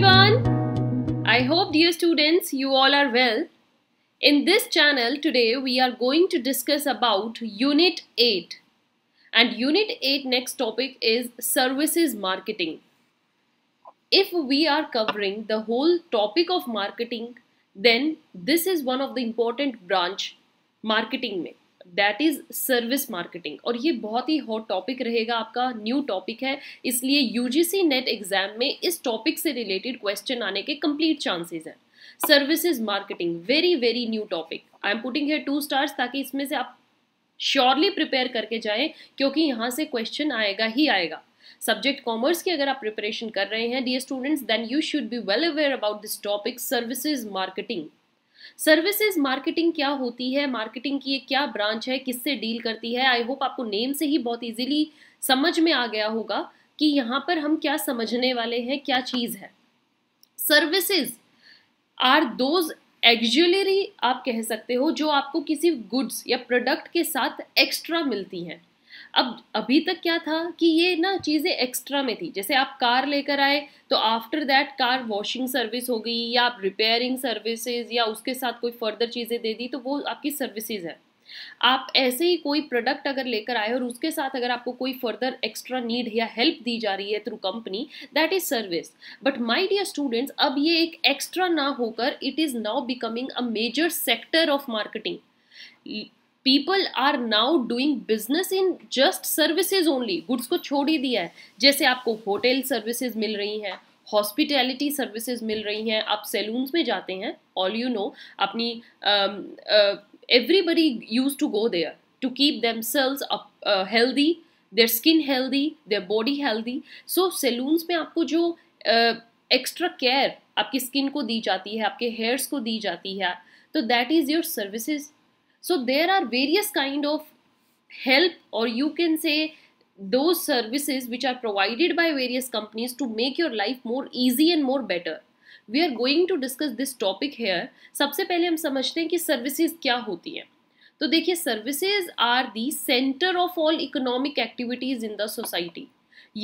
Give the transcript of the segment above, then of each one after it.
everyone! I hope dear students you all are well. In this channel today we are going to discuss about Unit 8 and Unit 8 next topic is Services Marketing. If we are covering the whole topic of marketing then this is one of the important branch marketing mein. That is service marketing और ये बहुत ही hot topic रहेगा आपका new topic है इसलिए UGC net exam में इस topic से रिलेटेड क्वेश्चन आने के कंप्लीट चांसेस हैं services marketing very very new topic I am putting here two stars ताकि इसमें से आप श्योरली प्रिपेयर करके जाएं क्योंकि यहाँ से क्वेश्चन आएगा ही आएगा सब्जेक्ट कॉमर्स की अगर आप प्रिपरेशन कर रहे हैं dear students then you should be well aware about this topic services marketing services marketing क्या होती है मार्केटिंग की क्या ब्रांच है किससे डील करती है आई होप आपको नेम से ही बहुत इजीली समझ में आ गया होगा कि यहाँ पर हम क्या समझने वाले हैं क्या चीज़ है सर्विसेज आर दोज एक्जुलरी आप कह सकते हो जो आपको किसी गुड्स या प्रोडक्ट के साथ एक्स्ट्रा मिलती हैं अब अभी तक क्या था कि ये ना चीज़ें एक्स्ट्रा में थी जैसे आप कार लेकर आए तो after that car washing service हो गई या आप रिपेयरिंग सर्विसेज या उसके साथ कोई फर्दर चीज़ें दे दी तो वो आपकी सर्विसेज है आप ऐसे ही कोई प्रोडक्ट अगर लेकर आए और उसके साथ अगर आपको कोई फर्दर एक्स्ट्रा नीड या हेल्प दी जा रही है through company that is service but my dear students अब ये एक एक्स्ट्रा ना होकर it is now becoming a major sector of marketing people are now doing business in just services only goods को छोड़ ही दिया है जैसे आपको होटल सर्विसेज मिल रही हैं हॉस्पिटैलिटी सर्विसेज मिल रही हैं आप सैलून्स में जाते हैं ऑल यू नो अपनी everybody use to go there to keep themselves healthy their skin healthy their body healthy so salons में आपको जो एक्स्ट्रा uh, केयर आपकी स्किन को दी जाती है आपके हेयर्स को दी जाती है तो that is your services so there are various kind of help or you can say those services which are provided by various companies to make your life more easy and more better we are going to discuss this topic here सबसे पहले हम समझते हैं कि services क्या होती हैं तो देखिए services are the centre of all economic activities in the society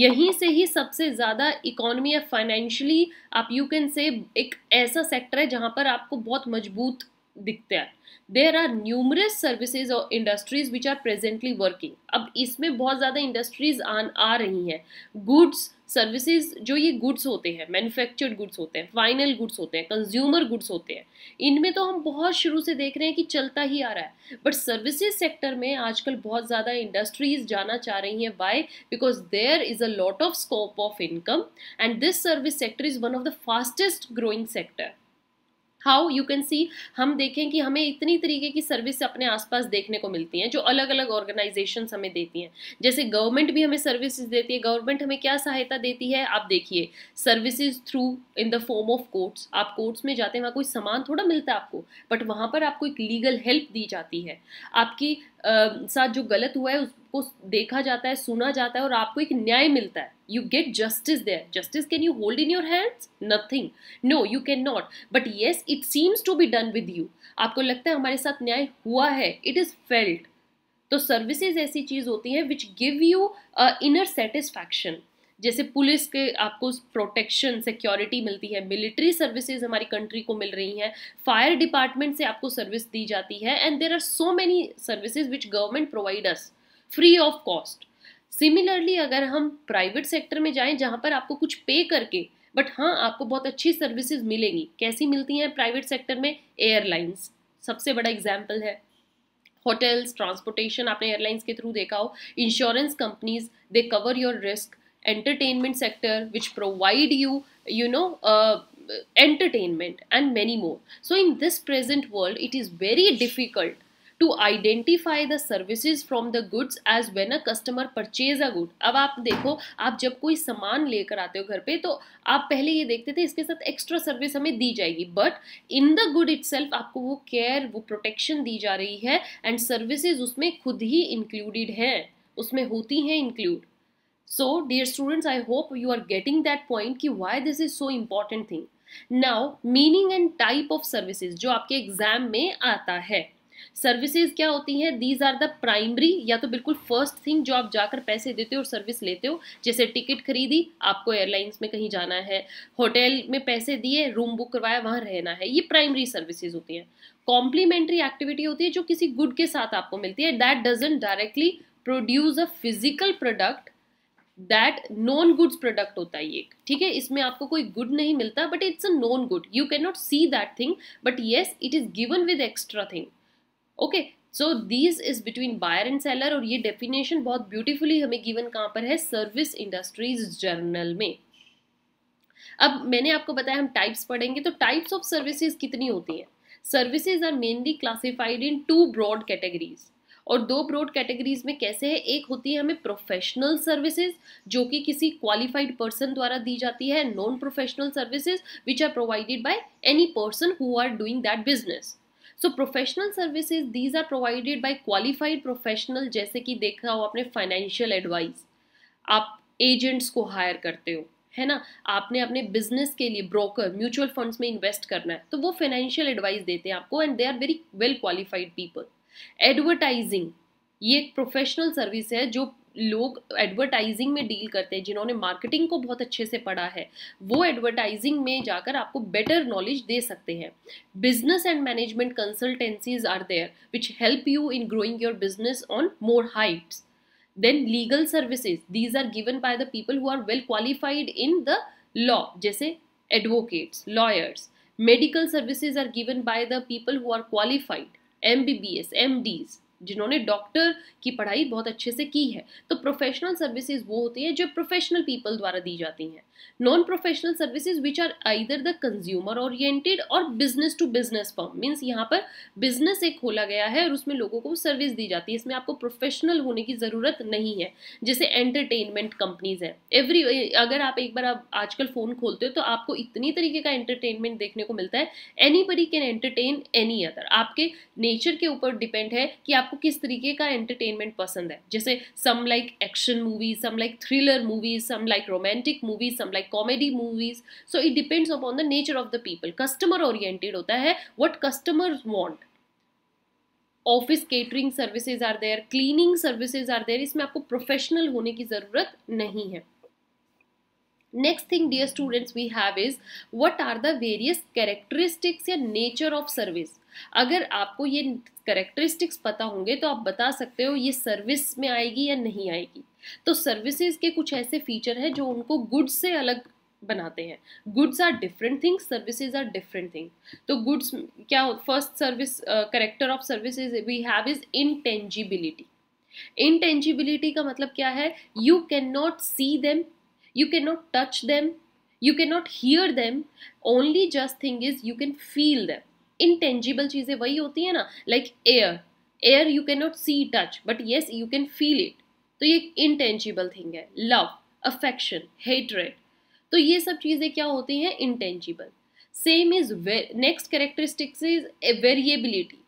यहीं से ही सबसे ज़्यादा इकोनॉमी या फाइनेंशियली आप यू कैन से एक ऐसा सेक्टर है जहाँ पर आपको बहुत मजबूत दिखते हैं देर आर न्यूमरस सर्विसेज और industries which are presently working अब इसमें बहुत ज़्यादा इंडस्ट्रीज आन आ रही हैं गुड्स सर्विसेज जो ये गुड्स होते हैं मैन्युफैक्चर्ड गुड्स होते हैं फाइनल गुड्स होते हैं कंज्यूमर गुड्स होते हैं इनमें तो हम बहुत शुरू से देख रहे हैं कि चलता ही आ रहा है बट सर्विसेज सेक्टर में आजकल बहुत ज़्यादा इंडस्ट्रीज जाना चाह रही हैं by because there is a lot of scope of income and this service sector is one of the fastest growing sector how you can see हम देखें कि हमें इतनी तरीके की सर्विस अपने आसपास देखने को मिलती हैं जो अलग अलग ऑर्गेनाइजेशन हमें देती हैं जैसे गवर्नमेंट भी हमें सर्विसेज देती है गवर्नमेंट हमें क्या सहायता देती है आप देखिए services through in the form of courts आप कोर्ट्स में जाते हैं वहाँ कोई सामान थोड़ा मिलता है आपको बट वहाँ पर आपको एक लीगल हेल्प दी जाती है आपकी साथ जो गलत हुआ है उसको देखा जाता है सुना जाता है और आपको एक न्याय मिलता है you get justice there justice can you hold in your hands nothing no you can not but yes it seems to be done with you आपको लगता है हमारे साथ न्याय हुआ है इट इज़ फेल्ट तो सर्विसेज ऐसी चीज़ होती हैं which give you inner satisfaction जैसे पुलिस के आपको प्रोटेक्शन सिक्योरिटी मिलती है मिलिट्री सर्विसेज हमारी कंट्री को मिल रही हैं फायर डिपार्टमेंट से आपको सर्विस दी जाती है and there are so many services which government provide us free of cost similarly अगर हम प्राइवेट सेक्टर में जाएं जहाँ पर आपको कुछ पे करके बट हाँ आपको बहुत अच्छी सर्विसेज मिलेंगी कैसी मिलती हैं प्राइवेट सेक्टर में एयरलाइंस सबसे बड़ा एग्जाम्पल है होटल्स ट्रांसपोर्टेशन आपने एयरलाइंस के थ्रू देखा हो insurance companies they cover your risk entertainment sector which provide you you know uh, entertainment and many more so in this present world it is very difficult to identify the services from the goods as when a customer purchase a good अब आप देखो आप जब कोई सामान लेकर आते हो घर पे तो आप पहले ये देखते थे इसके साथ एक्स्ट्रा सर्विस हमें दी जाएगी but in the good it आपको वो केयर वो प्रोटेक्शन दी जा रही है एंड सर्विसेज उसमें खुद ही इंक्लूडेड हैं उसमें होती हैं include so dear students I hope you are getting that point कि why this is so important thing now meaning and type of services जो आपके एग्जाम में आता है सर्विसेज क्या होती हैं दीज आर द प्राइमरी या तो बिल्कुल फर्स्ट थिंग जो आप जाकर पैसे देते हो और सर्विस लेते हो जैसे टिकट खरीदी आपको एयरलाइंस में कहीं जाना है होटल में पैसे दिए रूम बुक करवाया वहाँ रहना है ये प्राइमरी सर्विसेज होती हैं कॉम्प्लीमेंट्री एक्टिविटी होती है जो किसी गुड के साथ आपको मिलती है that doesn't directly produce a physical product that non goods product होता है ये ठीक है इसमें आपको कोई गुड नहीं मिलता but it's a non good you can not see that thing but yes it is given with extra thing okay so these is between buyer and seller और ये डेफिनेशन बहुत ब्यूटिफुली हमें गिवन कहाँ पर है service industries journal में अब मैंने आपको बताया हम टाइप्स पढ़ेंगे तो टाइप्स ऑफ सर्विसेज कितनी होती हैं services are mainly classified in two broad categories और दो ब्रॉड कैटेगरीज में कैसे है एक होती है हमें प्रोफेशनल सर्विसेज जो कि किसी क्वालिफाइड पर्सन द्वारा दी जाती है non professional services which are provided by any person who are doing that business so professional services these are provided by qualified professional जैसे कि देखा हो आपने फाइनेंशियल एडवाइस आप एजेंट्स को हायर करते हो है ना आपने अपने बिजनेस के लिए ब्रोकर म्यूचुअल फंड्स में इन्वेस्ट करना है तो वो फाइनेंशियल एडवाइस देते हैं आपको and they are very well qualified people advertising ये एक प्रोफेशनल सर्विस है जो लोग एडवर्टाइजिंग में डील करते हैं जिन्होंने मार्केटिंग को बहुत अच्छे से पढ़ा है वो एडवर्टाइजिंग में जाकर आपको बेटर नॉलेज दे सकते हैं business and management consultancies are there which help you in growing your business on more heights then legal services these are given by the people who are well qualified in the law जैसे advocates lawyers medical services are given by the people who are qualified M B B S MDs जिन्होंने doctor की पढ़ाई बहुत अच्छे से की है तो प्रोफेशनल सर्विसेज वो होती हैं जो प्रोफेशनल पीपल द्वारा दी जाती हैं non professional services which are either the consumer oriented और business to business form means यहाँ पर बिजनेस एक खोला गया है और उसमें लोगों को सर्विस दी जाती है इसमें आपको प्रोफेशनल होने की ज़रूरत नहीं है जैसे एंटरटेनमेंट कंपनीज है एवरी अगर आप एक बार आप आजकल फ़ोन खोलते हो तो आपको इतनी तरीके का एंटरटेनमेंट देखने को मिलता है anybody can entertain any other आपके नेचर के ऊपर डिपेंड है कि आपको किस तरीके का एंटरटेनमेंट पसंद है जैसे some like action movies some like thriller movies some like romantic movies some like comedy movies so it depends upon the nature of the people customer oriented hota hai what customers want office catering services are there cleaning services are there इसमें आपको professional होने की जरूरत नहीं है next thing dear students we have is what are the various characteristics या nature of service अगर आपको ये करेक्टरिस्टिक्स पता होंगे तो आप बता सकते हो ये सर्विस में आएगी या नहीं आएगी तो सर्विसेज के कुछ ऐसे फीचर हैं जो उनको गुड्स से अलग बनाते हैं goods are different thing services are different thing तो गुड्स क्या first service character of services we have is intangibility intangibility का मतलब क्या है you can not see them you can not touch them you can not hear them only just thing is you can feel them intangible चीज़ें वही होती हैं ना like air air you can not see touch but yes you can feel it तो ये एक intangible thing है love affection hatred तो ये सब चीज़ें क्या होती हैं intangible same is next characteristics is variability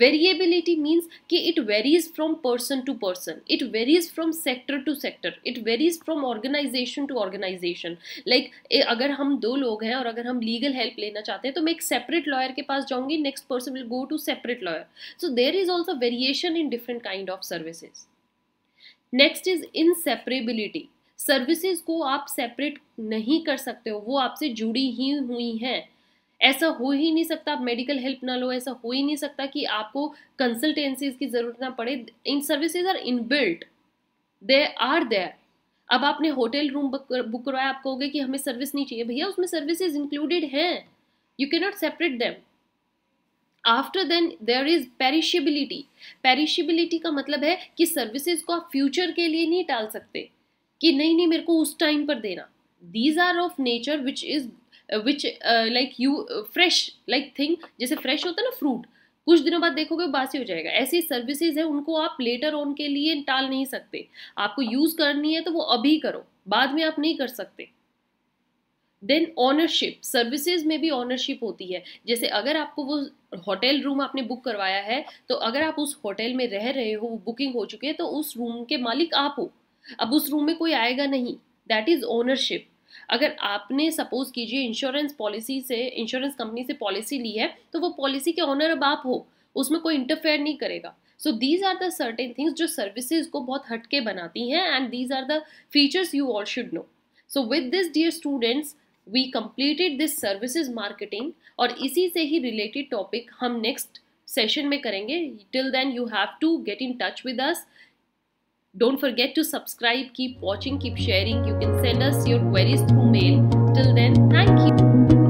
variability means कि it varies from person to person it varies from sector to sector it varies from organisation to organisation like अगर हम दो लोग हैं और अगर हम लीगल हेल्प लेना चाहते हैं तो मैं एक सेपरेट लॉयर के पास जाऊंगी next person will go to separate lawyer so there is also variation in different kind of services next is inseparability services को आप सेपरेट नहीं कर सकते हो वो आपसे जुड़ी ही हुई हैं ऐसा हो ही नहीं सकता आप मेडिकल हेल्प ना लो ऐसा हो ही नहीं सकता कि आपको कंसल्टेंसीज की ज़रूरत ना पड़े in services are inbuilt they are there अब आपने होटल रूम बुक करवाया आप कहोगे कि हमें सर्विस नहीं चाहिए भैया उसमें सर्विसेज इंक्लूडेड हैं you can not separate them after then there is perishability perishability का मतलब है कि सर्विसेज को आप फ्यूचर के लिए नहीं टाल सकते कि नहीं नहीं मेरे को उस टाइम पर देना these are of nature which is which like you fresh like thing जैसे फ्रेश होता है ना फ्रूट कुछ दिनों बाद देखोगे बासी हो जाएगा ऐसी सर्विसेज है उनको आप लेटर ऑन के लिए टाल नहीं सकते आपको यूज़ करनी है तो वो अभी करो बाद में आप नहीं कर सकते देन ऑनरशिप सर्विसेज में भी ऑनरशिप होती है जैसे अगर आपको वो होटल रूम आपने बुक करवाया है तो अगर आप उस होटल में रह रहे हो बुकिंग हो चुकी है तो उस रूम के मालिक आप हो अब उस रूम में कोई आएगा नहीं दैट इज़ ओनरशिप अगर आपने सपोज कीजिए इंश्योरेंस पॉलिसी से इंश्योरेंस कंपनी से पॉलिसी ली है तो वो पॉलिसी के ऑनर अब आप हो उसमें कोई इंटरफेयर नहीं करेगा so these are the certain things जो सर्विसेज को बहुत हटके बनाती हैं and these are the features you all should know so with this dear students we completed this services marketing और इसी से ही रिलेटेड टॉपिक हम नेक्स्ट सेशन में करेंगे till then you have to get in touch with us Don't forget to subscribe, keep watching, keep sharing. You can send us your queries through mail. Till then, thank you.